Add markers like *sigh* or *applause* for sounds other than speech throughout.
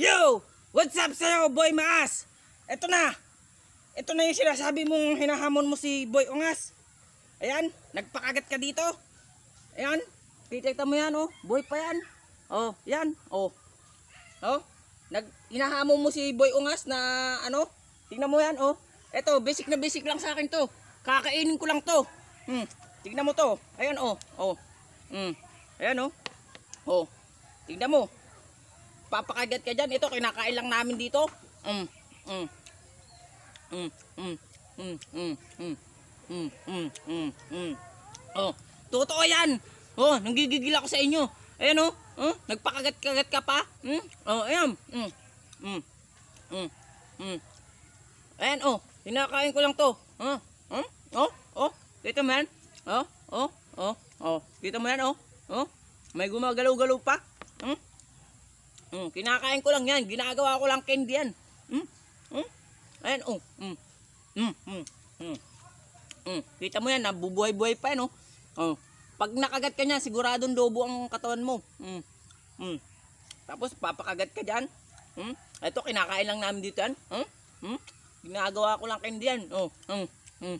Yo! What's up sa'yo, oh, Boy Maas? Ito na! Ito na yung sinasabi mong hinahamon mo si Boy Ungas. Ayan, nagpakagat ka dito. Ayan, kita mo yan, oh. Boy pa yan. Oh, yan, oh. Oh, nag hinahamon mo si Boy Ungas na ano? Tingnan mo yan, oh. Ito, basic na basic lang sa akin to. Kakainin ko lang to. Hmm, tingnan mo to. Ayan, oh. Oh. Hmm. Ayan, oh. Oh. Tingnan mo. Papakagat ka dyan. Ito, kinakain lang namin dito. Mm, mm, mm. Mm, mm, mm, mm, mm, mm, mm, mm, Oh, totoo yan. Oh, nanggigigil ako sa inyo. Ayan oh, oh nagpakagat-kagat ka pa. Mm? Oh, ayan. Mm, mm, mm, mm. Ayan oh, kinakain ko lang to. Oh, oh, oh, oh. Kita man. Oh, oh, oh, oh. Kita man oh. Oh, may gumagalaw-galaw pa. Mm? Mm, kinakain ko lang yan. Ginagawa ko lang candy yan. Mm, mm, Ayun oh. Mm. mm, mm, mm, mm. kita mo yan, nabubuhay-buhay pa 'no. Oh. oh. Pag nakagat ka niya, siguradong lobo ang katawan mo. Mm, mm. Tapos, papakagat ka diyan. Mm, ito, kinakain lang namin dito yan. Mm, mm. Ginagawa ko lang candy yan. Oh, mm, mm.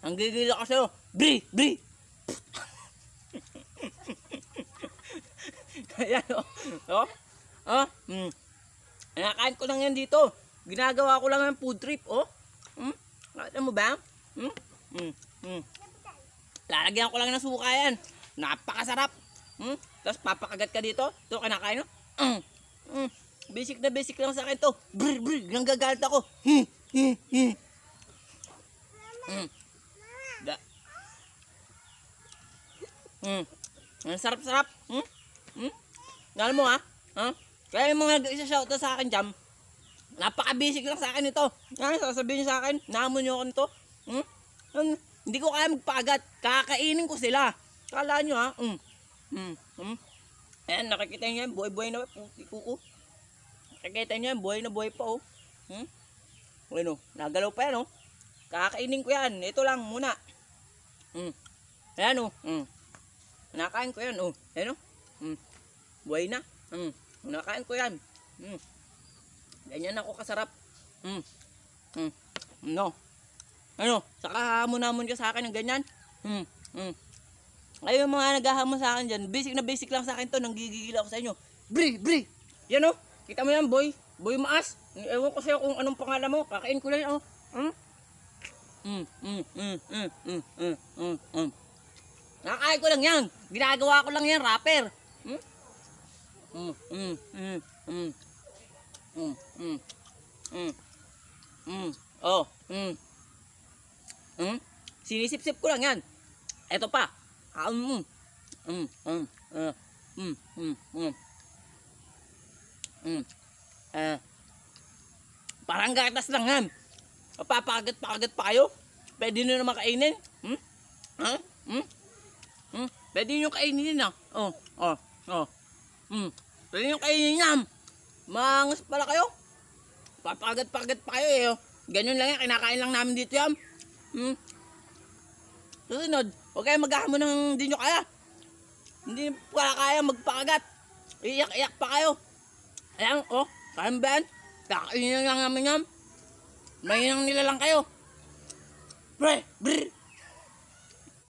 Ang gigil ako oh. 'yo. Bri, bri. *laughs* Ayan, oh. oh. Oh, ah, mm. Nakain ko lang yan dito. Ginagawa ko lang ng food trip, oh. Mm. Alam mo ba? Mm. Mm. Mm. Lalagyan ko lang ng suka yan. Napakasarap. Mm. Tapos papakagat ka dito. Ito kinakain, no? Mm. Mm. Basic na basic lang sa akin to. Brr, brr. Nanggagalit ako. Hmm. Hmm. Hmm. Mm. Da. Mm. Ang sarap-sarap. Mm. Mm. Alam mo ha? Ha? Huh? Ah. Kaya yung mga isa-shoutout sa akin dyan, napaka-basic lang sa akin ito. Ha? Sasabihin niyo sa akin, namon niyo ako nito. Hmm? Hmm? Hindi ko kaya magpagat. Kakainin ko sila. Kala nyo ha? Hmm. Hmm. Hmm. Ayan, nakikita niyo yan. Buhay-buhay na. Puti kuko. Nakikita niyo yan. Buhay na buhay pa oh. Hmm? Bueno, nagalaw pa yan oh. Kakainin ko yan. Ito lang muna. Hmm. Ayan oh. Hmm. Nakain ko yan oh. Ayan oh. Hmm. Buhay na. Hmm. Nakain ko yan. Mm. Ganyan ako kasarap. Mm. Mm. No. Ano, saka hamon-hamon ka sa akin ng ganyan. Mm. Mm. Ayun mga naghahamon sa akin dyan. Basic na basic lang sa akin to. nang Nanggigigil ako sa inyo. Bri, bri. Yan o. Oh. Kita mo yan, boy. Boy maas. Ewan ko sa'yo kung anong pangalan mo. Kakain ko lang o. Oh. Mm. Mm, mm, mm, mm, mm, mm, mm, Nakain mm. ko lang yan. Ginagawa ko lang yan, rapper. Mm? Mm, mm, mm, mm, mm. Mm, mm, mm. oh, mm. Mm, sinisip-sip ko lang yan. Ito pa. Ah, mm, mm, mm, mm, eh, mm. Mm. mm. mm eh. parang gatas lang yan. Papakagat-pakagat pa kayo. Pwede nyo naman kainin. Hmm? Huh? Hmm? Hmm? Pwede nyo kainin na. Ah. Oh, oh, oh. Hmm. Pwede yung kainin yan. Mangas pala kayo. Papagat-pagat pa kayo eh. Oh. Ganyan lang yan. Kinakain lang namin dito yan. Hmm. Susunod, huwag kayo maghahamon ng hindi nyo kaya. Hindi pala kaya magpakagat. Iyak-iyak pa kayo. Ayan, oh. Kain ba yan? Kakainin lang namin yan. Mahinang nila lang kayo. Pre, brr.